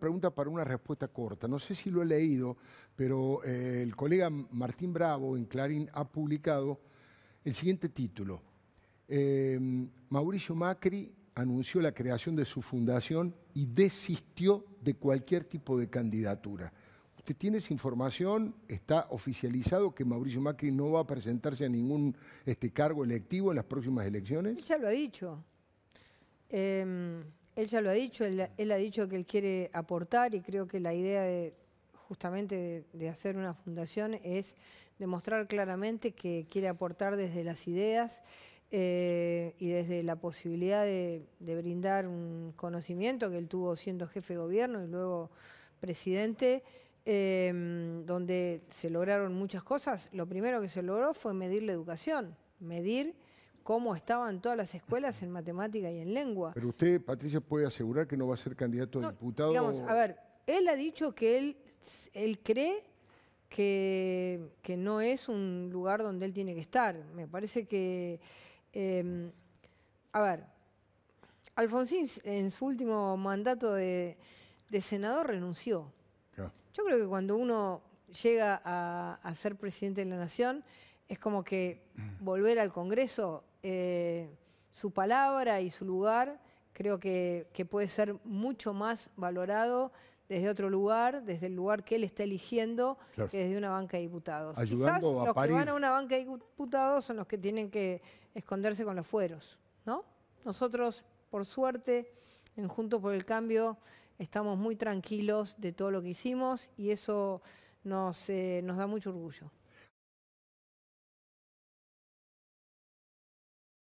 pregunta para una respuesta corta. No sé si lo he leído, pero eh, el colega Martín Bravo en Clarín ha publicado el siguiente título. Em, Mauricio Macri anunció la creación de su fundación y desistió de cualquier tipo de candidatura. ¿Usted tiene esa información? ¿Está oficializado que Mauricio Macri no va a presentarse a ningún este, cargo electivo en las próximas elecciones? Ya lo ha dicho. Em, él ya lo ha dicho, él, ha dicho que él quiere aportar y creo que la idea de justamente de, hacer una fundación es demostrar claramente que quiere aportar desde las ideas eh, y desde la posibilidad de, brindar un conocimiento que él tuvo siendo jefe de gobierno y luego presidente, em, donde se lograron muchas cosas. Lo primero que se logró fue medir la educación, medir cómo estaban todas las escuelas en matemática y en lengua. Pero usted, Patricia, puede asegurar que no va a ser candidato a diputado. Digamos, a ver, él ha dicho que él, él cree que, no es un lugar donde él tiene que estar. Me parece que, em, a ver, Alfonsín en su último mandato de, senador renunció. Yo creo que cuando uno llega a, a ser presidente de la nación, es como que volver al Congreso eh, su palabra y su lugar creo que, puede ser mucho más valorado desde otro lugar, desde el lugar que él está eligiendo, que desde una banca de diputados. Quizás los que van a una banca de diputados son los que tienen que esconderse con los fueros, ¿no? Nosotros, por suerte, en Juntos por el Cambio, estamos muy tranquilos de todo lo que hicimos y eso nos eh, da mucho orgullo.